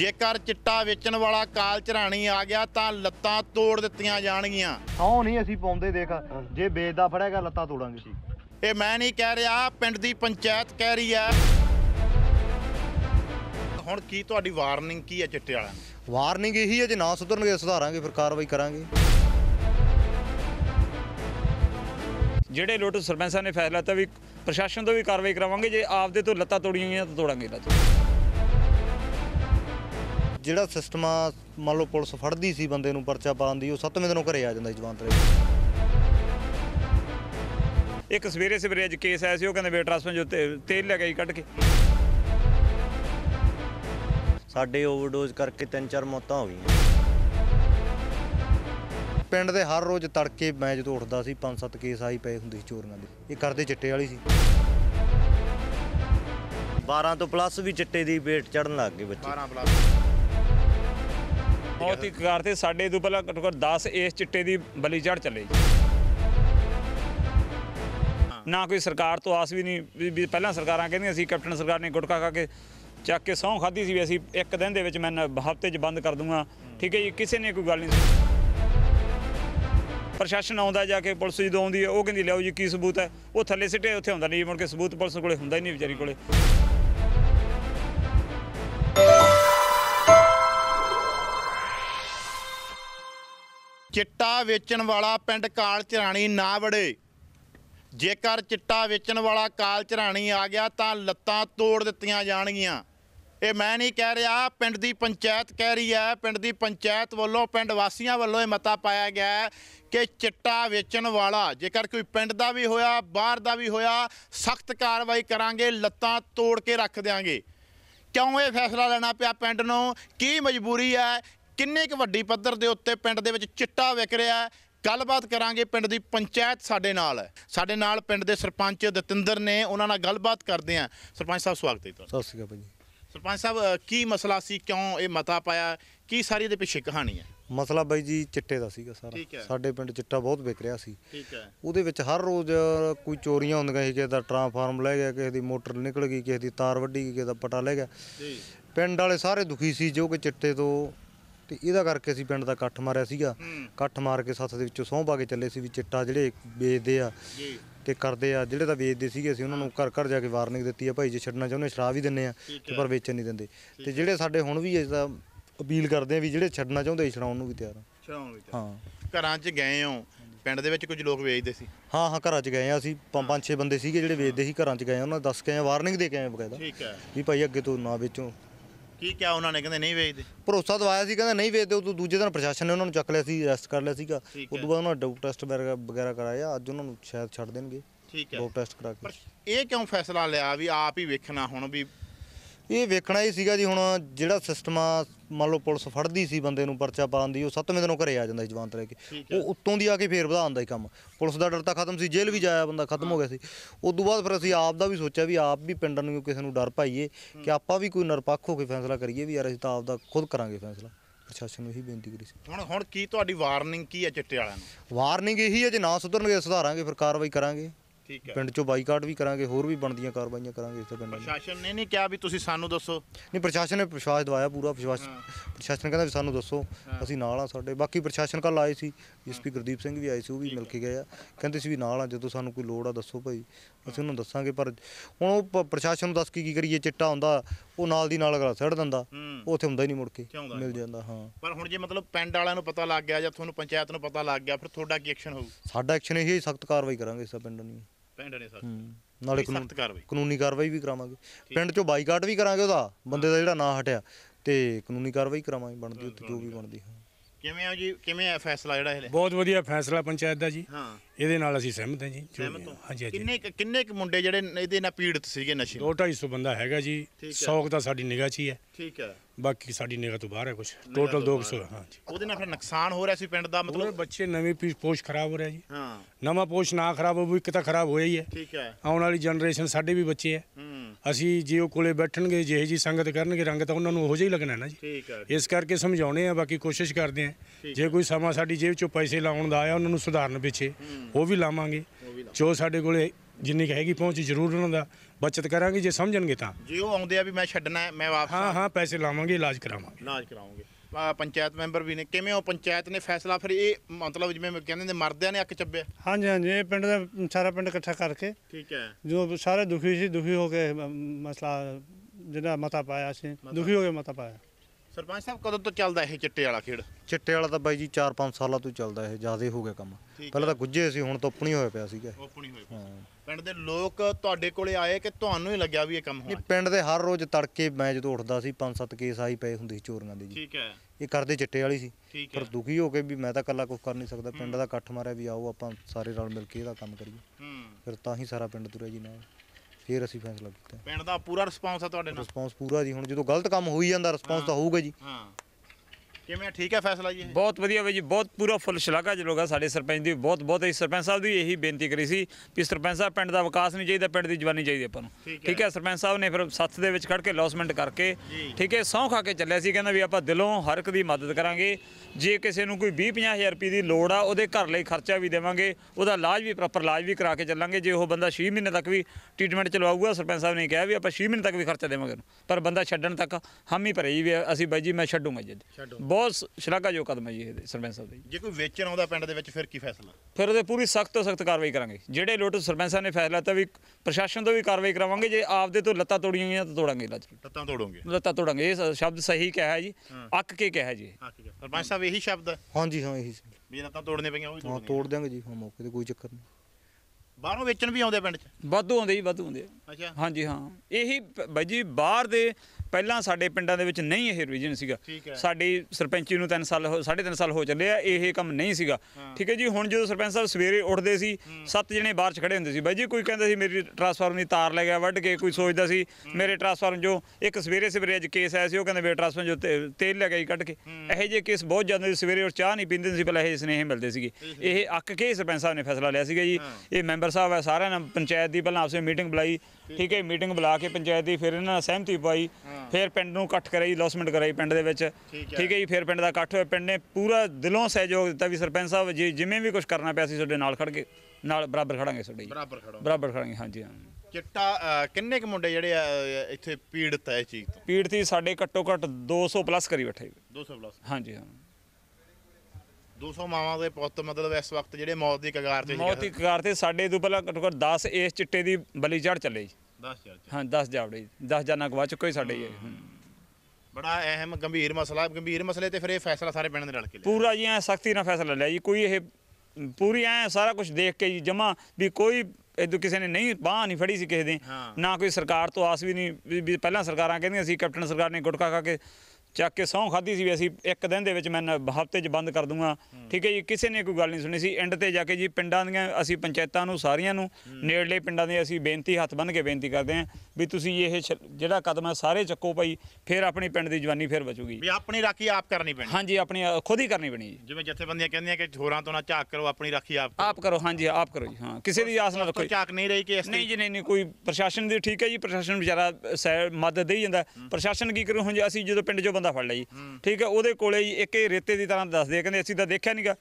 ਜੇਕਰ ਚਿੱਟਾ ਵੇਚਣ ਵਾਲਾ ਕਾਲ ਚਰਾਣੀ ਆ ਗਿਆ ਤਾਂ ਲੱਤਾਂ ਤੋੜ ਦਿੱਤੀਆਂ ਜਾਣਗੀਆਂ ਸੌ ਨਹੀਂ ਅਸੀਂ ਪਾਉਂਦੇ ਦੇਖ ਜੇ ਵੇਚਦਾ ਫੜੇਗਾ ਲੱਤਾਂ ਤੋੜਾਂਗੇ ਇਹ ਮੈਂ ਨਹੀਂ ਕਹਿ ਰਿਹਾ ਪਿੰਡ ਦੀ ਪੰਚਾਇਤ ਕਹਿ ਰਹੀ ਹੈ ਹੁਣ ਕੀ ਤੁਹਾਡੀ ਵਾਰਨਿੰਗ ਕੀ ਹੈ ਚਿੱਟੇ ਵਾਲਿਆਂ ਨੂੰ ਵਾਰਨਿੰਗ ਇਹੀ ਹੈ ਜੇ ਨਾ ਸੁਧਰਨਗੇ ਸੁਧਾਰਾਂਗੇ ਫਿਰ ਕਾਰਵਾਈ ਕਰਾਂਗੇ ਜਿਹੜੇ ਲੋਟ ਸਰਪੰਚਾਂ ਨੇ ਫੈਸਲਾ ਤਾਂ ਵੀ ਪ੍ਰਸ਼ਾਸਨ ਤੋਂ ਵੀ ਕਾਰਵਾਈ ਕਰਾਵਾਂਗੇ ਜੇ ਆਪਦੇ ਤੋਂ ਲੱਤਾਂ ਤੋੜੀਆਂ ਹੋਈਆਂ ਤਾਂ ਤੋੜਾਂਗੇ ਲੱਤਾਂ ਜਿਹੜਾ ਸਿਸਟਮ ਆ ਮੰਨ ਲਓ ਪੁਲਿਸ ਫੜਦੀ ਸੀ ਬੰਦੇ ਨੂੰ ਪਰਚਾ ਪਾਉਣ ਦੀ ਉਹ 7ਵੇਂ ਦਿਨੋਂ ਘਰੇ ਆ ਜਾਂਦਾ ਜਵਾਨ ਤਰੇ ਇੱਕ ਸਵੇਰੇ ਸਵੇਰੇ ਅੱਜ ਕੇਸ ਆਇਆ ਸੀ ਉਹ ਕਹਿੰਦੇ ਵੇਟਰ ਹਸਪਤਾਲ ਤੇ ਤੇਲ ਲੈ ਗਈ ਕੱਢ ਕੇ ਸਾਡੇ ਓਵਰਡੋਜ਼ ਕਰਕੇ ਤਿੰਨ ਚਾਰ ਮੌਤਾਂ ਹੋ ਗਈਆਂ ਪਿੰਡ ਦੇ ਹਰ ਰੋਜ਼ ਤੜਕੇ ਮੈਂ ਜਦੋਂ ਉੱਠਦਾ ਸੀ 5-7 ਕੇਸ ਆਈ ਪਏ ਹੁੰਦੇ ਸੀ ਚੋਰੀਆਂ ਦੇ ਇਹ ਕਰਦੇ ਚਿੱਟੇ ਵਾਲੀ ਸੀ 12 ਤੋਂ ਪਲੱਸ ਵੀ ਚਿੱਟੇ ਦੀ ਵੇਟ ਚੜਨ ਲੱਗ ਗਈ ਬੱਚੇ 12 ਪਲੱਸ ਮੌਤ ਹੀ ਕਾਰ ਤੇ ਸਾਡੇ ਤੋਂ ਪਹਿਲਾਂ ਘਟੋ ਘਟ 10 ਇਸ ਚਿੱਟੇ ਦੀ ਬਲੀ ਚੜ ਚੱਲੇ ਨਾ ਕੋਈ ਸਰਕਾਰ ਤੋਂ ਆਸ ਵੀ ਨਹੀਂ ਪਹਿਲਾਂ ਸਰਕਾਰਾਂ ਕਹਿੰਦੀਆਂ ਸੀ ਕੈਪਟਨ ਸਰਕਾਰ ਨੇ ਗੁਟਕਾ ਖਾ ਕੇ ਚੱਕ ਕੇ ਸੌਂ ਖਾਦੀ ਸੀ ਵੀ ਅਸੀਂ ਇੱਕ ਦਿਨ ਦੇ ਵਿੱਚ ਮੈਂ ਹਫ਼ਤੇ 'ਚ ਬੰਦ ਕਰ ਦੂੰਗਾ ਠੀਕ ਹੈ ਜੀ ਕਿਸੇ ਨੇ ਕੋਈ ਗੱਲ ਨਹੀਂ ਪ੍ਰਸ਼ਾਸਨ ਆਉਂਦਾ ਜਾ ਕੇ ਪੁਲਿਸ ਜਦੋਂ ਆਉਂਦੀ ਹੈ ਉਹ ਕਹਿੰਦੀ ਲਿਆਓ ਜੀ ਕੀ ਸਬੂਤ ਹੈ ਉਹ ਥੱਲੇ ਸਿੱਟੇ ਉੱਥੇ ਹੁੰਦਾ ਨਹੀਂ ਮੁੜ ਕੇ ਸਬੂਤ ਪੁਲਿਸ ਕੋਲੇ ਹੁੰਦਾ ਹੀ ਨਹੀਂ ਵਿਚਾਰੀ ਕੋਲੇ ਚਿੱਟਾ ਵੇਚਣ ਵਾਲਾ ਪਿੰਡ ਕਾਲ ਚਰਾਣੀ ਨਾ ਵੜੇ ਜੇਕਰ ਚਿੱਟਾ ਵੇਚਣ ਵਾਲਾ ਕਾਲ ਚਰਾਣੀ ਆ ਗਿਆ ਤਾਂ ਲੱਤਾਂ ਤੋੜ ਦਿੱਤੀਆਂ ਜਾਣਗੀਆਂ ਇਹ ਮੈਂ ਨਹੀਂ ਕਹਿ ਰਿਹਾ ਪਿੰਡ ਦੀ ਪੰਚਾਇਤ ਕਹਿ ਰਹੀ ਹੈ ਪਿੰਡ ਦੀ ਪੰਚਾਇਤ ਵੱਲੋਂ ਪਿੰਡ ਵਾਸੀਆਂ ਵੱਲੋਂ ਇਹ ਮਤਾ ਪਾਇਆ ਗਿਆ ਕਿ ਚਿੱਟਾ ਵੇਚਣ ਵਾਲਾ ਜੇਕਰ ਕੋਈ ਪਿੰਡ ਦਾ ਵੀ ਹੋਇਆ ਬਾਹਰ ਦਾ ਵੀ ਹੋਇਆ ਸਖਤ ਕਾਰਵਾਈ ਕਰਾਂਗੇ ਲੱਤਾਂ ਤੋੜ ਕੇ ਰੱਖ ਦੇਾਂਗੇ ਕਿਉਂ ਇਹ ਫੈਸਲਾ ਲੈਣਾ ਪਿਆ ਪਿੰਡ ਨੂੰ ਕੀ ਮਜਬੂਰੀ ਹੈ ਕਿੰਨੇ ਕੁ ਵੱਡੀ ਪੱਧਰ ਦੇ ਉੱਤੇ ਪਿੰਡ ਦੇ ਵਿੱਚ ਚਿੱਟਾ ਵਿਕ ਰਿਹਾ ਹੈ ਗੱਲਬਾਤ ਕਰਾਂਗੇ ਪਿੰਡ ਦੀ ਪੰਚਾਇਤ ਸਾਡੇ ਨਾਲ ਸਾਡੇ ਨਾਲ ਪਿੰਡ ਦੇ ਸਰਪੰਚ ਦਤਿੰਦਰ ਨੇ ਉਹਨਾਂ ਨਾਲ ਗੱਲਬਾਤ ਕਰਦੇ ਆ ਸਰਪੰਚ ਸਾਹਿਬ ਸਵਾਗਤ ਹੈ ਤੁਹਾਡਾ ਸਤਿ ਸ਼੍ਰੀ ਅਕਾਲ ਜੀ ਸਰਪੰਚ ਸਾਹਿਬ ਕੀ ਮਸਲਾ ਸੀ ਕਿਉਂ ਇਹ ਮਤਾ ਪਾਇਆ ਕੀ ਸਾਰੀ ਇਹਦੇ ਪਿੱਛੇ ਕਹਾਣੀ ਹੈ ਮਸਲਾ ਬਾਈ ਜੀ ਚਿੱਟੇ ਦਾ ਸੀਗਾ ਸਾਰਾ ਸਾਡੇ ਪਿੰਡ ਚਿੱਟਾ ਬਹੁਤ ਵਿਕ ਰਿਹਾ ਸੀ ਠੀਕ ਹੈ ਉਹਦੇ ਵਿੱਚ ਹਰ ਰੋਜ਼ ਕੋਈ ਚੋਰੀਆਂ ਹੁੰਦੀਆਂ ਸੀ ਕਿਸੇ ਦਾ ਟਰਾਂਸਫਾਰਮ ਲੈ ਗਿਆ ਕਿਸੇ ਦੀ ਮੋਟਰ ਨਿਕਲ ਗਈ ਕਿਸੇ ਦੀ ਤਾਰ ਵੱਢੀ ਗਈ ਕਿਸੇ ਦਾ ਪਟਾ ਲੈ ਗਿਆ ਜੀ ਪਿੰਡ ਵਾਲੇ ਸਾਰੇ ਦੁਖੀ ਸੀ ਜੋ ਕਿ ਚਿੱਟੇ ਤੋਂ ਤੇ ਇਹਦਾ ਕਰਕੇ ਅਸੀਂ ਪਿੰਡ ਦਾ ਇਕੱਠ ਮਾਰਿਆ ਸੀਗਾ ਇਕੱਠ ਮਾਰ ਕੇ ਸੱਥ ਦੇ ਵਿੱਚੋਂ ਸੌਂ ਪਾ ਕੇ ਚੱਲੇ ਸੀ ਵੀ ਚਿੱਟਾ ਜਿਹੜੇ ਵੇਚਦੇ ਆ ਤੇ ਕਰਦੇ ਆ ਜਿਹੜੇ ਤਾਂ ਵੇਚਦੇ ਸੀਗੇ ਅਸੀਂ ਉਹਨਾਂ ਨੂੰ ਘਰ ਘਰ ਜਾ ਕੇ ਵਾਰਨਿੰਗ ਦਿੱਤੀ ਆ ਭਾਈ ਜੇ ਛੱਡਣਾ ਚਾਹੁੰਦੇ ਸ਼ਰਾਬ ਹੀ ਦਿੰਨੇ ਆ ਤੇ ਪਰ ਵੇਚਣ ਨਹੀਂ ਦਿੰਦੇ ਤੇ ਜਿਹੜੇ ਸਾਡੇ ਹੁਣ ਵੀ ਇਸ ਦਾ ਅਪੀਲ ਕਰਦੇ ਆ ਵੀ ਜਿਹੜੇ ਛੱਡਣਾ ਚਾਹੁੰਦੇ ਛਡਾਉਣ ਨੂੰ ਵੀ ਤਿਆਰ ਆ ਵੀ ਤਿਆਰ ਹਾਂ ਘਰਾਂ 'ਚ ਗਏ ਹੋ ਪਿੰਡ ਦੇ ਵਿੱਚ ਕੁਝ ਲੋਕ ਵੇਚਦੇ ਸੀ ਹਾਂ ਹਾਂ ਘਰਾਂ 'ਚ ਗਏ ਆ ਅਸੀਂ ਪੰਜ ਛੇ ਬੰਦੇ ਸੀਗੇ ਜਿਹੜੇ ਵੇਚਦੇ ਸੀ ਘਰਾਂ 'ਚ ਗਏ ਉਹਨਾਂ ਨੂੰ ਦੱਸ ਕੇ ਆ ਵਾਰਨਿੰਗ ਦੇ ਕੇ ਆਏ ਬਕਾਇਦਾ ਠੀਕ ਹੈ ਵੀ ਭਾਈ ਅੱਗੇ ਤੋਂ ਨਾ ਵੇਚੋ ਕੀ ਕਿਹਾ ਉਹਨਾਂ ਨੇ ਕਹਿੰਦੇ ਨਹੀਂ ਵੇਚਦੇ ਭਰੋਸਾ ਦਵਾਇਆ ਸੀ ਕਹਿੰਦਾ ਨਹੀਂ ਵੇਚਦੇ ਉਦੋਂ ਦੂਜੇ ਦਿਨ ਪ੍ਰਸ਼ਾਸਨ ਨੇ ਉਹਨਾਂ ਨੂੰ ਚੱਕ ਲਿਆ ਸੀ ਅਰੈਸਟ ਕਰ ਲਿਆ ਸੀਗਾ ਉਦੋਂ ਬਾਅਦ ਉਹਨਾਂ ਡੋਪ ਟੈਸਟ ਵਗੈਰਾ ਕਰਾਇਆ ਅੱਜ ਉਹਨਾਂ ਨੂੰ ਸ਼ਾਇਦ ਛੱਡ ਦੇਣਗੇ ਠੀਕ ਹੈ ਡੋਪ ਟੈਸਟ ਕਰਾ ਕੇ ਪਰ ਇਹ ਕਿਉਂ ਫੈਸਲਾ ਲਿਆ ਵੀ ਆਪ ਹੀ ਵੇਖਣਾ ਹੁਣ ਵੀ ਇਹ ਵੇਖਣਾ ਹੀ ਸੀਗਾ ਜੀ ਹੁਣ ਜਿਹੜਾ ਸਿਸਟਮ ਆ ਮੰਨ ਲਓ ਪੁਲਿਸ ਫੜਦੀ ਸੀ ਬੰਦੇ ਨੂੰ ਪਰਚਾ ਪਾਉਣ ਦੀ ਉਹ 7ਵੇਂ ਦਿਨੋਂ ਘਰੇ ਆ ਜਾਂਦਾ ਸੀ ਜਵਾਨ ਰਹਿ ਕੇ ਉਹ ਉੱਤੋਂ ਦੀ ਆ ਕੇ ਫੇਰ ਵਧਾਉਣ ਦਾ ਹੀ ਕੰਮ ਪੁਲਿਸ ਦਾ ਡਰ ਤਾਂ ਖਤਮ ਸੀ ਜੇਲ੍ਹ ਵੀ ਜਾਇਆ ਬੰਦਾ ਖਤਮ ਹੋ ਗਿਆ ਸੀ ਉਸ ਤੋਂ ਬਾਅਦ ਫਿਰ ਅਸੀਂ ਆਪ ਦਾ ਵੀ ਸੋਚਿਆ ਵੀ ਆਪ ਵੀ ਪਿੰਡਾਂ ਨੂੰ ਕਿਸੇ ਨੂੰ ਡਰ ਪਾਈਏ ਕਿ ਆਪਾਂ ਵੀ ਕੋਈ ਨਿਰਪੱਖ ਹੋ ਕੇ ਫੈਸਲਾ ਕਰੀਏ ਵੀ ਯਾਰ ਅਸੀਂ ਤਾਂ ਆਪ ਦਾ ਖੁਦ ਕਰਾਂਗੇ ਫੈਸਲਾ ਪ੍ਰਸ਼ਾਸਨ ਨੂੰ ਇਹੀ ਬੇਨਤੀ ਕਰੀ ਸੀ ਹੁਣ ਹੁਣ ਕੀ ਤੁਹਾਡੀ ਵਾਰਨਿੰਗ ਕੀ ਹੈ ਚਿੱਟੇ ਵਾਲਿਆਂ ਨੂੰ ਵਾਰਨਿੰਗ ਇਹੀ ਹੈ ਜੇ ਨਾ ਸੁਧਰਨਗੇ ਸੁਧਾਰਾਂਗੇ ਫਿਰ ਕਾਰਵਾਈ ਕਰਾਂਗੇ ਪਿੰਡ ਚੋਂ ਬਾਈਕਾਟ ਵੀ ਕਰਾਂਗੇ ਹੋਰ ਵੀ ਬਣਦੀਆਂ ਕਾਰਵਾਈਆਂ ਕਰਾਂਗੇ ਇਸੇ ਪਿੰਡ ਵਿੱਚ ਪ੍ਰਸ਼ਾਸਨ ਨੇ ਨਹੀਂ ਕਿਹਾ ਵੀ ਤੁਸੀਂ ਸਾਨੂੰ ਦੱਸੋ ਨਹੀਂ ਪ੍ਰਸ਼ਾਸਨ ਨੇ ਵਿਸ਼ਵਾਸ ਦਵਾਇਆ ਪੂਰਾ ਵਿਸ਼ਵਾਸ ਪ੍ਰਸ਼ਾਸਨ ਕਹਿੰਦਾ ਵੀ ਸਾਨੂੰ ਦੱਸੋ ਅਸੀਂ ਨਾਲ ਆ ਸਾਡੇ ਬਾਕੀ ਪ੍ਰਸ਼ਾਸਨ ਕੱਲ ਆਏ ਸੀ ਐਸਪੀ ਗੁਰਦੀਪ ਸਿੰਘ ਵੀ ਆਏ ਸੀ ਉਹ ਵੀ ਮਿਲ ਕੇ ਗਏ ਆ ਕਹਿੰਦੇ ਸੀ ਵੀ ਨਾਲ ਆ ਜਦੋਂ ਸਾਨੂੰ ਕੋਈ ਲੋੜ ਆ ਦੱਸੋ ਭਾਈ ਅਸੀਂ ਉਹਨਾਂ ਨੂੰ ਦੱਸਾਂਗੇ ਪਰ ਹੁਣ ਉਹ ਪ੍ਰਸ਼ਾਸਨ ਨੂੰ ਦੱਸ ਕੇ ਕੀ ਕਰੀਏ ਚਿੱਟਾ ਹੁੰਦਾ ਉਹ ਨਾਲ ਦੀ ਨਾਲ ਅਗਲਾ ਸੜ ਦਿੰਦਾ ਉਹ ਉੱਥੇ ਹੁੰਦਾ ਹੀ ਨਹੀਂ ਮੁੜ ਕੇ ਮਿਲ ਜਾਂਦਾ ਹਾਂ ਪਰ ਹੁਣ ਜੇ ਮਤਲਬ ਪਿੰਡ ਵਾਲਿਆਂ ਨੂੰ ਪਤਾ ਲੱਗ ਗਿਆ ਜਾਂ ਤੁਹਾਨੂੰ ਪੰਚਾਇਤ ਨੂੰ ਪਤਾ ਲੱਗ ਗਿਆ ਫਿਰ ਤੁਹਾਡਾ ਕੀ ਐਕਸ਼ਨ ਹੋਊ ਸਾਡਾ ਐਕਸ਼ਨ ਇਹ ਹੀ ਸਖਤ ਕਾਰਵਾਈ ਕਰਾਂਗੇ ਇਸ ਪਿੰਡ ਨੂੰ ਪਿੰਡ ਨੇ ਸਰ ਨਾਲੇ ਕਾਨੂੰਨ ਕਾਰਵਾਈ ਕਾਨੂੰਨੀ ਕਾਰਵਾਈ ਵੀ ਕਰਾਵਾਂਗੇ ਪਿੰਡ ਚੋਂ ਬਾਈਕਾਟ ਵੀ ਕਰਾਂਗੇ ਉਹਦਾ ਬੰਦੇ ਦਾ ਜਿਹੜਾ ਨਾਂ ਹਟਿਆ ਤੇ ਕਾਨੂੰਨੀ ਕਾਰਵਾਈ ਕਰਾਵਾਂਗੇ ਬਣਦੀ ਉੱਤੇ ਜੋ ਵੀ ਬਣਦੀ ਹੈ ਕਿਵੇਂ ਆ ਜੀ ਕਿਵੇਂ ਆ ਫੈਸਲਾ ਜਿਹੜਾ ਇਹ ਬਹੁਤ ਵਧੀਆ ਫੈਸਲਾ ਪੰਚਾਇਤ ਦਾ ਜੀ ਹਾਂ ਇਹਦੇ ਨਾਲ ਅਸੀਂ ਸਹਿਮਤ ਹਾਂ ਜੀ ਸਹਿਮਤ ਹੋ ਹਾਂਜੀ ਕਿੰਨੇ ਕਿੰਨੇ ਕੁ ਮੁੰਡੇ ਜਿਹੜੇ ਇਹਦੇ ਨਾਲ ਪੀੜਤ ਸੀਗੇ ਨਸ਼ੇ 2 250 ਬੰਦਾ ਹੈਗਾ ਜੀ 100 ਦਾ ਸਾਡੀ ਨਿਗਾਹ 'ਚ ਹੀ ਹੈ ਠੀਕ ਹੈ ਬਾਕੀ ਸਾਡੀ ਨਿਗਾਹ ਤੋਂ ਬਾਹਰ ਹੈ ਕੁਝ ਟੋਟਲ 200 ਹਾਂ ਜੀ ਉਹਦੇ ਨਾਲ ਫਿਰ ਨੁਕਸਾਨ ਹੋ ਰਿਹਾ ਸੀ ਪਿੰਡ ਦਾ ਮਤਲਬ ਬੱਚੇ ਨਵੀਂ ਪੋਸ਼ ਖਰਾਬ ਹੋ ਰਿਹਾ ਜੀ ਹਾਂ ਨਵਾਂ ਪੋਸ਼ ਨਾ ਖਰਾਬ ਹੋ ਇੱਕ ਤਾਂ ਖਰਾਬ ਹੋਇਆ ਹੀ ਹੈ ਠੀਕ ਹੈ ਆਉਣ ਵਾਲੀ ਜਨਰੇਸ਼ਨ ਸਾਡੇ ਵੀ ਬੱਚੇ ਹੈ ਅਸੀਂ ਜੇ ਉਹ ਕੋਲੇ ਬੈਠਣਗੇ ਜਿਹੇ ਜੀ ਸੰਗਤ ਕਰਨਗੇ ਰੰਗ ਤਾਂ ਉਹਨਾਂ ਨੂੰ ਉਹੋ ਜਿਹਾ ਹੀ ਲੱਗਣਾ ਨਾ ਜੀ ਠੀਕ ਹੈ ਇਸ ਕਰਕੇ ਸਮਝਾਉਣੇ ਆ ਬਾਕੀ ਕੋਸ਼ਿਸ਼ ਕਰਦੇ ਆ ਜੇ ਕੋਈ ਸਮਾਂ ਸਾਡੀ ਜੇਬ ਚੋਂ ਪੈਸੇ ਲਾਉਣ ਦਾ ਆਇਆ ਉਹਨਾਂ ਨੂੰ ਸੁਧਾਰਨ ਪਿੱਛੇ ਉਹ ਵੀ ਲਾਵਾਂਗੇ ਜੋ ਸਾਡੇ ਕੋਲੇ ਜਿੰਨੀ ਕੁ ਹੈਗੀ ਪਹੁੰਚ ਜ਼ਰੂਰ ਉਹਨਾਂ ਦਾ ਬਚਤ ਕਰਾਂਗੇ ਜੇ ਸਮਝਣਗੇ ਤਾਂ ਜੇ ਉਹ ਆਉਂਦੇ ਆ ਵੀ ਮੈਂ ਛੱਡਣਾ ਹੈ, ਮੈਂ ਵਾਪਸ ਹਾਂ ਹਾਂ ਪੈਸੇ ਲਾਵਾਂਗੇ ਇਲਾਜ ਕਰਾਵਾਂਗੇ ਇਲਾਜ ਕਰਾਉਂਗੇ ਪੰਚਾਇਤ ਮੈਂਬਰ ਵੀ ਨੇ ਕਿਵੇਂ ਉਹ ਪੰਚਾਇਤ ਨੇ ਫੈਸਲਾ ਫਿਰ ਇਹ ਮਤਲਬ ਜਿਵੇਂ ਕਹਿੰਦੇ ਨੇ ਮਰਦਿਆਂ ਨੇ ਅੱਕ ਚੱਬਿਆ ਹਾਂਜੀ ਹਾਂਜੀ ਇਹ ਪਿੰਡ ਦਾ ਸਾਰਾ ਪਿੰਡ ਇਕੱਠਾ ਕਰਕੇ ਠੀਕ ਹੈ ਜੋ ਸਾਰੇ ਦੁਖੀ ਸੀ ਦੁਖੀ ਹੋ ਕੇ ਮਸਲਾ ਜਿਹੜਾ ਮਤਾ ਪਾਇਆ ਸੀ ਦੁਖੀ ਹੋ ਕੇ ਮਤਾ ਪਾਇਆ ਸਰਪੰਚ ਸਾਹਿਬ ਕਦੋਂ ਤੋਂ ਚੱਲਦਾ ਇਹ ਚਿੱਟੇ ਵਾਲਾ ਖੇਡ ਚਿੱਟੇ ਵਾਲਾ ਤਾਂ ਬਾਈ ਜੀ 4-5 ਸਾਲਾਂ ਤੋਂ ਚੱਲਦਾ ਇਹ ਜਿਆਦਾ ਹੋ ਗਿਆ ਕੰਮ ਪਹਿਲਾਂ ਤਾਂ ਗੁੱਜੇ ਸੀ ਹੁਣ ਤਾਂ ਉਪਣੀ ਹੋਇਆ ਪਿਆ ਸੀਗਾ ਉਪਣੀ ਹੋਇਆ ਹਾਂ ਪਿੰਡ ਦੇ ਲੋਕ ਤੁਹਾਡੇ ਕੋਲੇ ਆਏ ਕਿ ਤੁਹਾਨੂੰ ਹੀ ਲੱਗਿਆ ਵੀ ਇਹ ਕੰਮ ਹੋਣਾ ਪਿੰਡ ਦੇ ਹਰ ਰੋਜ਼ ਤੜਕੇ ਮੈਂ ਜਦੋਂ ਉੱਠਦਾ ਸੀ ਪੰਜ ਸੱਤ ਕੇਸ ਆਈ ਪਏ ਹੁੰਦੇ ਸੀ ਚੋਰੀਆਂ ਦੇ ਜੀ ਠੀਕ ਹੈ ਇਹ ਕਰਦੇ ਚਿੱਟੇ ਵਾਲੀ ਸੀ ਪਰ ਦੁਖੀ ਹੋ ਕੇ ਵੀ ਮੈਂ ਤਾਂ ਇਕੱਲਾ ਕੁਝ ਕਰ ਨਹੀਂ ਸਕਦਾ ਪਿੰਡ ਦਾ ਇਕੱਠ ਮਾਰਿਆ ਵੀ ਆਓ ਆਪਾਂ ਸਾਰੇ ਰਲ ਮਿਲ ਕੇ ਇਹਦਾ ਕੰਮ ਕਰੀਏ ਫਿਰ ਤਾਂ ਹੀ ਸਾਰਾ ਪਿੰਡ ਤੁਰਿਆ ਜੀ ਨਾਲ ਫਿਰ ਅਸੀਂ ਫੈਸਲਾ ਕੀਤਾ ਪਿੰਡ ਦਾ ਪੂਰਾ ਰਿਸਪੌਂਸ ਆ ਤੁਹਾਡੇ ਨਾਲ ਰਿਸਪੌਂਸ ਪੂਰਾ ਜੀ ਹੁਣ ਜਦੋਂ ਗਲਤ ਕੰਮ ਹੋਈ ਜਾਂਦਾ ਰਿਸਪੌਂਸ ਤਾਂ ਹੋਊਗਾ ਜੀ ਹਾਂ ਕਿਵੇਂ ਠੀਕ ਹੈ ਫੈਸਲਾ ਜੀ ਇਹ? ਬਹੁਤ ਵਧੀਆ ਬਈ ਜੀ ਬਹੁਤ ਪੂਰਾ ਫੁੱਲ ਸ਼ਲਾਘਾ ਲੋਗਾ ਸਾਡੇ ਸਰਪੰਚ ਦੀ ਬਹੁਤ ਬਹੁਤ ਅਸੀਂ ਸਰਪੰਚ ਸਾਹਿਬ ਦੀ ਇਹੀ ਬੇਨਤੀ ਕਰੀ ਸੀ ਕਿ ਸਰਪੰਚ ਸਾਹਿਬ ਪਿੰਡ ਦਾ ਵਿਕਾਸ ਨਹੀਂ ਚਾਹੀਦਾ ਪਿੰਡ ਦੀ ਜਵਾਨੀ ਚਾਹੀਦੀ ਆਪਾਂ ਨੂੰ ਠੀਕ ਹੈ। ਸਰਪੰਚ ਸਾਹਿਬ ਨੇ ਫਿਰ ਸੱਥ ਦੇ ਵਿੱਚ ਖੜ ਕੇ ਲੌਸਮੈਂਟ ਕਰਕੇ ਠੀਕ ਹੈ ਸੌਂ ਖਾ ਕੇ ਚੱਲਿਆ ਸੀ ਕਹਿੰਦਾ ਵੀ ਆਪਾਂ ਦਿਲੋਂ ਹਰ ਇੱਕ ਦੀ ਮਦਦ ਕਰਾਂਗੇ ਜੇ ਕਿਸੇ ਨੂੰ ਕੋਈ 20 ਹਜ਼ਾਰ ਰੁਪਏ ਦੀ ਲੋੜ ਆ ਉਹਦੇ ਘਰ ਲਈ ਖਰਚਾ ਵੀ ਦੇਵਾਂਗੇ ਉਹਦਾ ਇਲਾਜ ਵੀ ਪ੍ਰੋਪਰ ਇਲਾਜ ਵੀ ਕਰਾ ਕੇ ਚੱਲਾਂਗੇ ਜੇ ਉਹ ਬੰਦਾ 6 ਮਹੀਨੇ ਤੱਕ ਵੀ ਟ੍ਰੀਟਮੈਂਟ ਚਲਵਾਊਗਾ ਸਰਪੰਚ ਸਾਹਿਬ ਨੇ ਕਿਹਾ ਵੀ ਆਪਾਂ 6 ਮਹੀਨੇ ਤੱਕ ਵੀ ਖਰਚਾ ਦੇਵਾਂਗੇ ਪਰ ਬੰਦਾ ਛੱਡਣ ਤੱਕ ਹਮ ਹੀ ਭਰੇ ਵੀ ਅਸੀਂ ਬਾਈ ਜੀ ਮੈਂ ਛੱਡੂਗਾ ਜੀ ਬਹੁਤ ਬਹੁਤ ਸ਼ਲਾਘਾਯੋਗ ਕਦਮ ਹੈ ਜੀ ਇਹ ਸਰਪੰਚ ਸਾਹਿਬ ਦੇ ਜੀ ਜੇ ਕੋਈ ਵੇਚਣ ਆਉਂਦਾ ਪਿੰਡ ਦੇ ਵਿੱਚ ਫਿਰ ਕੀ ਫੈਸਲਾ ਫਿਰ ਉਹਦੇ ਪੂਰੀ ਸਖਤ ਤੋਂ ਸਖਤ ਕਾਰਵਾਈ ਕਰਾਂਗੇ ਜਿਹੜੇ ਲੋਟਸ ਸਰਪੰਚ ਸਾਹਿਬ ਨੇ ਫੈਸਲਾ ਤਾਂ ਵੀ ਪ੍ਰਸ਼ਾਸਨ ਤੋਂ ਵੀ ਕਾਰਵਾਈ ਕਰਾਵਾਂਗੇ ਜੇ ਆਪਦੇ ਤੋਂ ਲੱਤਾਂ ਤੋੜੀਆਂ ਹੋਈਆਂ ਤਾਂ ਤੋੜਾਂਗੇ ਲੱਤ ਲੱਤਾਂ ਤੋੜੋਗੇ ਲੱਤਾਂ ਤੋੜਾਂਗੇ ਇਹ ਸ਼ਬਦ ਸਹੀ ਕਿਹਾ ਹੈ ਜੀ ਅੱਕ ਕੇ ਕਿਹਾ ਜੀ ਸਰਪੰਚ ਸਾਹਿਬ ਇਹੀ ਸ਼ਬਦ ਹੈ ਹਾਂਜੀ ਹਾਂ ਇਹੀ ਵੀ ਲੱਤਾਂ ਤੋੜਨੇ ਪਈਆਂ ਉਹ ਵੀ ਹਾਂ ਤੋੜ ਦਿਆਂਗੇ ਜੀ ਹਾਂ ਮੌਕੇ ਤੇ ਕੋਈ ਚੱਕਰ ਨਹੀਂ ਬਾਹਰੋਂ ਵੇਚਣ ਵੀ ਆਉਂਦੇ ਪਿੰਡ 'ਚ ਵਾਧੂ ਆਉਂਦੇ ਜੀ ਵਾਧੂ ਆਉਂਦੇ ਅੱਛਾ ਹਾਂਜੀ ਹਾਂ ਇਹੀ ਬਾਈ ਜੀ ਬਾਹਰ ਦੇ ਪਹਿਲਾਂ ਸਾਡੇ ਪਿੰਡਾਂ ਦੇ ਵਿੱਚ ਨਹੀਂ ਇਹ ਰੀਜਨ ਸੀਗਾ ਸਾਡੀ ਸਰਪੰਚੀ ਨੂੰ 3 ਸਾਲ ਹੋ- ਸਾਢੇ 3 ਸਾਲ ਹੋ ਚੱਲੇ ਆ ਇਹ ਕੰਮ ਨਹੀਂ ਸੀਗਾ ਠੀਕ ਹੈ ਜੀ ਹੁਣ ਜਦੋਂ ਸਰਪੰਚ ਸਾਹਿਬ ਸਵੇਰੇ ਉੱਠਦੇ ਸੀ ਸੱਤ ਜਣੇ ਬਾਹਰ 'ਚ ਖੜੇ ਹੁੰਦੇ ਸੀ ਬਾਈ ਜੀ ਕੋਈ ਕਹਿੰਦਾ ਸੀ ਮੇਰੀ ਟਰਾਂਸਫਾਰਮ ਦੀ ਤਾਰ ਲੈ ਗਿਆ ਵੱਢ ਕੇ ਕੋਈ ਸੋਚਦਾ ਸੀ ਮੇਰੇ ਟਰਾਂਸਫਾਰਮ ਜੋ ਇੱਕ ਸਵੇਰੇ ਸਵੇਰੇ ਅੱਜ ਕੇਸ ਆਇਆ ਸੀ ਉਹ ਕਹਿੰਦੇ ਮੇਰੇ ਟਰਾਂਸਫਾਰਮ ਜੋ ਤੇਲ ਲੈ ਗਈ ਕੱਢ ਕੇ ਇਹੋ ਜਿਹੇ ਕੇਸ ਬਹੁਤ ਜ਼ਿਆਦਾ ਸੀ ਸਵੇਰੇ ਉਹ ਚਾਹ ਨਹੀਂ ਪੀਂਦੇ ਸੀ ਪਹਿਲਾਂ ਇਹ ਸਨੇਹ ਮਿਲਦੇ ਸੀਗੇ ਇਹ ਅੱਕ ਕੇ ਸਰਪੰਚ ਸਾਹਿਬ ਨੇ ਫੈਸਲਾ ਲਿਆ ਸੀਗਾ ਜੀ ਇਹ ਮੈਂਬਰ ਮੈਂਬਰ ਸਾਹਿਬ ਹੈ ਸਾਰਿਆਂ ਨੇ ਪੰਚਾਇਤ ਦੀ ਪਹਿਲਾਂ ਆਪਸੇ ਮੀਟਿੰਗ ਬੁਲਾਈ ਠੀਕ ਹੈ ਮੀਟਿੰਗ ਬੁਲਾ ਕੇ ਪੰਚਾਇਤ ਦੀ ਫਿਰ ਇਹਨਾਂ ਨਾਲ ਸਹਿਮਤੀ ਪਾਈ ਫਿਰ ਪਿੰਡ ਨੂੰ ਇਕੱਠ ਕਰਾਈ ਲੌਸਮੈਂਟ ਕਰਾਈ ਪਿੰਡ ਦੇ ਵਿੱਚ ਠੀਕ ਹੈ ਜੀ ਫਿਰ ਪਿੰਡ ਦਾ ਇਕੱਠ ਹੋਇਆ ਪਿੰਡ ਨੇ ਪੂਰਾ ਦਿਲੋਂ ਸਹਿਯੋਗ ਦਿੱਤਾ ਵੀ ਸਰਪੰਚ ਸਾਹਿਬ ਜੀ ਜਿਵੇਂ ਵੀ ਕੁਝ ਕਰਨਾ ਪਿਆ ਸੀ ਤੁਹਾਡੇ ਨਾਲ ਖੜ ਕੇ ਨਾਲ ਬਰਾਬਰ ਖੜਾਂਗੇ ਤੁਹਾਡੇ ਬਰਾਬਰ ਖੜਾਂਗੇ ਬਰਾਬਰ ਖੜਾਂਗੇ ਹਾਂਜੀ ਹਾਂ ਚਿੱਟਾ ਕਿੰਨੇ ਕ ਮੁੰਡੇ ਜਿਹੜੇ ਆ ਇੱਥੇ ਪੀੜਤ ਹੈ ਇਸ ਚੀਜ਼ ਤੋਂ ਪੀੜਤੀ ਸਾਡੇ ਘੱਟੋ ਘੱਟ 200 ਪਲੱਸ ਕਰੀ ਬੈਠੇ 200 ਪਲੱਸ ਹਾਂਜੀ ਹਾਂ 200 ਮਾਵਾਂ ਦੇ ਪੁੱਤ ਮਤਲਬ ਇਸ ਵਕਤ ਜਿਹੜੇ ਮੌਤ ਦੀ ਕਗਾਰ ਤੇ ਮੌਤ ਦੀ ਕਗਾਰ ਤੇ ਸਾਡੇ ਤੋਂ ਪਹਿਲਾਂ ਘੱਟੋ ਘੱਟ 10 ਇਸ ਚਿੱਟੇ ਦੀ ਬਲੀ ਚੜ ਚੱਲੇ ਜੀ 10 ਚੜ ਹਾਂ 10 ਜਾਵੜੇ 10 ਜਾਨਾਂ ਗਵਾ ਚੁੱਕੇ ਹੀ ਸਾਡੇ ਇਹ ਬੜਾ ਅਹਿਮ ਗੰਭੀਰ ਮਸਲਾ ਗੰਭੀਰ ਮਸਲੇ ਤੇ ਫਿਰ ਇਹ ਫੈਸਲਾ ਸਾਰੇ ਪਿੰਡ ਦੇ ਰਲ ਕੇ ਲਿਆ ਪੂਰਾ ਜੀ ਐ ਸਖਤੀ ਨਾਲ ਫੈਸਲਾ ਲਿਆ ਜੀ ਕੋਈ ਇਹ ਪੂਰੀ ਐ ਸਾਰਾ ਕੁਝ ਦੇਖ ਕੇ ਜੀ ਜਮਾ ਵੀ ਕੋਈ ਇਦੋਂ ਕਿਸੇ ਨੇ ਨਹੀਂ ਬਾਹ ਨਹੀਂ ਫੜੀ ਸੀ ਕਿਸੇ ਦੇ ਨਾ ਕੋਈ ਸਰਕਾਰ ਤੋਂ ਆਸ ਵੀ ਨਹੀਂ ਪਹਿਲਾਂ ਸਰਕਾਰਾਂ ਕਹਿੰਦੀਆਂ ਸੀ ਕੈਪਟਨ ਸਰਕਾਰ ਨੇ ਗੁਟਕਾ ਖਾ ਕੇ ਚੱਕ ਕੇ ਸੌਂ ਖਾਦੀ ਸੀ ਵੀ ਅਸੀਂ ਇੱਕ ਦਿਨ ਦੇ ਵਿੱਚ ਮੈਂ ਹਫਤੇ 'ਚ ਬੰਦ ਕਰ ਦੂੰਗਾ ਠੀਕ ਹੈ ਜੀ ਕਿਸੇ ਨੇ ਕੋਈ ਗੱਲ ਨਹੀਂ ਸੁਣੀ ਸੀ ਐਂਡ ਤੇ ਜਾ ਕੇ ਜੀ ਪਿੰਡਾਂ ਦੀਆਂ ਅਸੀਂ ਪੰਚਾਇਤਾਂ ਨੂੰ ਸਾਰੀਆਂ ਨੂੰ ਨੇੜਲੇ ਪਿੰਡਾਂ ਦੇ ਅਸੀਂ ਬੇਨਤੀ ਹੱਥ ਬੰਨ ਕੇ ਬੇਨਤੀ ਕਰਦੇ ਆਂ ਵੀ ਤੁਸੀਂ ਇਹ ਜਿਹੜਾ ਕਦਮ ਹੈ ਸਾਰੇ ਚੱਕੋ ਭਾਈ ਫਿਰ ਆਪਣੀ ਪਿੰਡ ਦੀ ਜਵਾਨੀ ਫਿਰ ਬਚੂਗੀ ਵੀ ਆਪਣੀ ਰਾਖੀ ਆਪ ਕਰਨੀ ਪੈਣੀ ਹਾਂਜੀ ਆਪਣੀ ਖੁਦ ਹੀ ਕਰਨੀ ਪੈਣੀ ਜੀ ਜਿਵੇਂ ਜਥੇਬੰਦੀਆਂ ਕਹਿੰਦੀਆਂ ਕਿ ਹੋਰਾਂ ਤੋਂ ਨਾ ਝਾਕ ਕਰੋ ਆਪਣੀ ਰਾਖੀ ਆਪ ਆਪ ਕਰੋ ਹਾਂਜੀ ਆਪ ਕਰੋ ਜੀ ਹਾਂ ਕਿਸੇ ਦੀ ਆਸ ਨਾ ਰੱਖੋ ਝਾਕ ਨਹੀਂ ਰਹੀ ਕਿ ਇਸ ਨਹੀਂ ਜੀ ਨਹੀਂ ਨਹੀਂ ਕੋਈ ਪ੍ਰਸ਼ਾਸਨ ਦੀ ਠੀਕ ਹੈ ਜੀ ਪ੍ਰਸ਼ਾਸਨ ਵਿਚਾਰਾ ਮਦਦ ਦੇ ਜਾਂਦਾ ਪ੍ਰਸ਼ਾਸਨ ਕੀ ਕਰੂ ਹੁਣ ਅਸੀਂ ਜਦੋਂ ਪਿੰਡ ਚੋਂ ਬੰਦਾ ਫੜ ਲਿਆ ਜੀ ਠੀਕ ਹੈ ਉਹਦੇ ਕੋਲੇ ਜੀ ਇੱਕ ਇਹ ਰੇਤੇ ਦੀ ਤਰ੍ਹਾਂ ਦੱਸਦੇ ਆ ਕਹਿੰਦੇ ਅਸੀਂ ਤਾਂ ਦੇਖਿਆ ਨਹੀਂਗਾ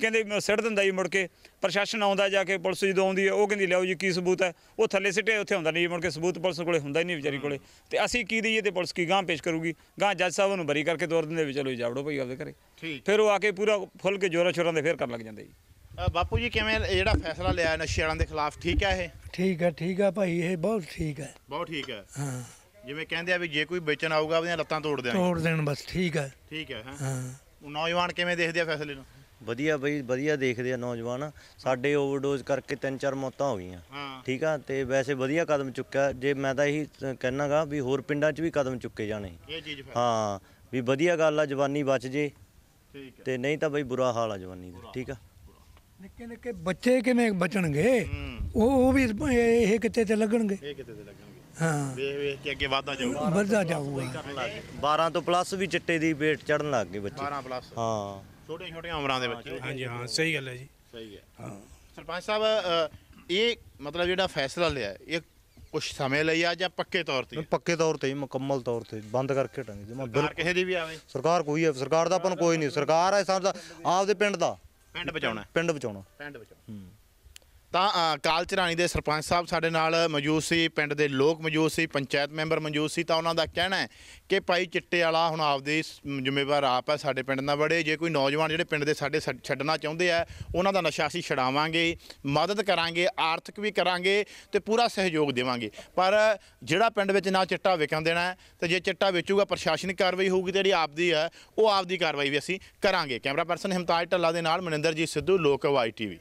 ਕਹਿੰਦੇ ਸਿੱਟ ਦਿੰਦਾ ਜੀ ਮੁੜ ਕੇ ਪ੍ਰਸ਼ਾਸਨ ਆਉਂਦਾ ਜਾ ਕੇ ਪੁਲਿਸ ਜਦੋਂ ਆਉਂਦੀ ਹੈ ਉਹ ਕਹਿੰਦੀ ਲਿਆਓ ਜੀ ਕੀ ਸਬੂਤ ਹੈ ਉਹ ਥੱਲੇ ਸਿੱਟੇ ਉੱਥੇ ਹੁੰਦਾ ਨਹੀਂ ਮੁੜ ਕੇ ਸਬੂਤ ਪੁਲਿਸ ਕੋਲੇ ਹੁੰਦਾ ਹੀ ਨਹੀਂ ਵਿਚਾਰੀ ਕੋਲੇ ਤੇ ਅਸੀਂ ਕੀ ਦਈਏ ਤੇ ਪੁਲਿਸ ਕੀ ਗਾਂ ਪੇਸ਼ ਕਰੂਗੀ ਗਾਂ ਜੱਜ ਸਾਹਿਬ ਨੂੰ ਬਰੀ ਕਰਕੇ ਦੋਰ ਦਿੰਦੇ ਵੀ ਚਲੋ ਜਾਵੜੋ ਭਾਈ ਆਪਦੇ ਘਰੇ ਫਿਰ ਉਹ ਆ ਕੇ ਪੂਰਾ ਫੁੱਲ ਕੇ ਜੋਰਾ ਛੋਰਾ ਦੇ ਫੇਰ ਕਰਨ ਲੱਗ ਜਾਂਦੇ ਜੀ ਬਾਪੂ ਜੀ ਕਿਵੇਂ ਜਿਹੜਾ ਫੈਸਲਾ ਲਿਆ ਨਸ਼ੇ ਵਾਲਿਆਂ ਦੇ ਖਿਲਾਫ ਠੀਕ ਹੈ ਇਹ ਠੀਕ ਹੈ ਠੀਕ ਹੈ ਭਾਈ ਇਹ ਬਹੁਤ ਠੀਕ ਹੈ ਬਹੁਤ ਠੀਕ ਹੈ ਹਾਂ ਜਿਵੇਂ ਕਹਿੰਦੇ ਆ ਵੀ ਜੇ ਕੋਈ ਵੇਚਣ ਆਊਗਾ ਉਹਦੀਆਂ ਲੱਤਾਂ ਤੋੜ ਦੇਣ ਤੋੜ ਦੇਣ ਬਸ ਠੀਕ ਹੈ ਠੀਕ ਹੈ ਹਾਂ ਨੌਜਵਾਨ ਕਿਵੇਂ ਦੇਖਦੇ ਆ ਫੈਸਲੇ ਨੂੰ ਵਧੀਆ ਬਈ ਵਧੀਆ ਦੇਖਦੇ ਆ ਨੌਜਵਾਨ ਸਾਡੇ ਓਵਰਡੋਜ਼ ਕਰਕੇ ਤਿੰਨ ਚਾਰ ਮੌਤਾਂ ਹੋ ਗਈਆਂ ਹਾਂ ਠੀਕ ਆ ਤੇ ਵੈਸੇ ਵਧੀਆ ਕਦਮ ਚੁੱਕਿਆ ਜੇ ਮੈਂ ਤਾਂ ਇਹੀ ਕਹਿਣਾਗਾ ਵੀ ਹੋਰ ਪਿੰਡਾਂ 'ਚ ਵੀ ਕਦਮ ਚੁੱਕੇ ਜਾਣੇ ਇਹ ਚੀਜ਼ ਹਾਂ ਵੀ ਵਧੀਆ ਗੱਲ ਆ ਜਵਾਨੀ ਬਚ ਜੇ ਠੀਕ ਆ ਤੇ ਨਹੀਂ ਤਾਂ ਬਈ ਬੁਰਾ ਹਾਲ ਆ ਜਵਾਨੀ ਦਾ ਠੀਕ ਆ ਨਿੱਕੇ ਨਿੱਕੇ ਬੱਚੇ ਕਿਵੇਂ ਬਚਣਗੇ ਉਹ ਉਹ ਵੀ ਇਹ ਕਿਤੇ ਤੇ ਲੱਗਣਗੇ ਇਹ ਕਿਤੇ ਤੇ ਲੱਗਣਗੇ ਹਾਂ ਅੱਗੇ ਵਾਧਾ ਜਾਊਗਾ ਜਾਊਗਾ 12 ਤੋਂ ਪਲੱਸ ਵੀ ਚਿੱਟੇ ਦੀ ਵੇਟ ਚੜਨ ਲੱਗ ਗਏ ਬੱਚੇ 12 ਪਲੱਸ ਹਾਂ ਛੋਟੇ ਛੋਟੇ ਉਮਰਾਂ ਦੇ ਬੱਚੇ ਹਾਂਜੀ ਹਾਂ ਸਹੀ ਗੱਲ ਹੈ ਜੀ ਸਹੀ ਹੈ ਹਾਂ ਸਰਪੰਚ ਸਾਹਿਬ ਇਹ ਮਤਲਬ ਜਿਹੜਾ ਫੈਸਲਾ ਲਿਆ ਇਹ ਕੁਝ ਸਮੇਂ ਲਈ ਆ ਜਾਂ ਪੱਕੇ ਤੌਰ ਤੇ ਪੱਕੇ ਤੌਰ ਤੇ ਹੀ ਮੁਕੰਮਲ ਤੌਰ ਤੇ ਬੰਦ ਕਰਕੇ ਹਟਾਂਗੇ ਜਮਾ ਸਰਕਾਰ ਕਿਸੇ ਦੀ ਵੀ ਆਵੇ ਸਰਕਾਰ ਕੋਈ ਹੈ ਸਰਕਾਰ ਦਾ ਆਪਾਂ ਨੂੰ ਕੋਈ ਨਹੀਂ ਸਰਕਾਰ ਹੈ ਸਾਡਾ ਆਪਦੇ ਪਿੰਡ ਦਾ ਪਿੰਡ ਬਚਾਉਣਾ ਪਿੰਡ ਬਚਾਉਣਾ ਪਿੰਡ ਬਚਾਉਣਾ ਤਾਂ ਕਾਲ ਚਰਾਣੀ ਦੇ ਸਰਪੰਚ ਸਾਹਿਬ ਸਾਡੇ ਨਾਲ ਮੌਜੂਦ ਸੀ ਪਿੰਡ ਦੇ ਲੋਕ ਮੌਜੂਦ ਸੀ ਪੰਚਾਇਤ ਮੈਂਬਰ ਮੌਜੂਦ ਸੀ ਤਾਂ ਉਹਨਾਂ ਦਾ ਕਹਿਣਾ ਹੈ ਕਿ ਭਾਈ ਚਿੱਟੇ ਵਾਲਾ ਹੁਣ ਆਪਦੀ ਜ਼ਿੰਮੇਵਾਰ ਆਪ ਹੈ ਸਾਡੇ ਪਿੰਡ ਨਾਲ ਬੜੇ ਜੇ ਕੋਈ ਨੌਜਵਾਨ ਜਿਹੜੇ ਪਿੰਡ ਦੇ ਸਾਡੇ ਛੱਡਣਾ ਚਾਹੁੰਦੇ ਆ ਉਹਨਾਂ ਦਾ ਨਸ਼ਾ ਅਸੀਂ ਛਡਾਵਾਂਗੇ ਮਦਦ ਕਰਾਂਗੇ ਆਰਥਿਕ ਵੀ ਕਰਾਂਗੇ ਤੇ ਪੂਰਾ ਸਹਿਯੋਗ ਦੇਵਾਂਗੇ ਪਰ ਜਿਹੜਾ ਪਿੰਡ ਵਿੱਚ ਨਾ ਚਿੱਟਾ ਵਿਕਣ ਦੇਣਾ ਤੇ ਜੇ ਚਿੱਟਾ ਵੇਚੂਗਾ ਪ੍ਰਸ਼ਾਸਨਿਕ ਕਾਰਵਾਈ ਹੋਊਗੀ ਤੇ ਜਿਹੜੀ ਆਪਦੀ ਹੈ ਉਹ ਆਪਦੀ ਕਾਰਵਾਈ ਵੀ ਅਸੀਂ ਕਰਾਂਗੇ ਕੈਮਰਾ ਪਰਸਨ ਹਿਮਤਾਜ ਢੱਲਾ ਦੇ ਨਾਲ ਮਨਿੰਦਰ ਜੀ ਸਿੱਧੂ ਲੋਕ ਵਾਈ ਟੀਵੀ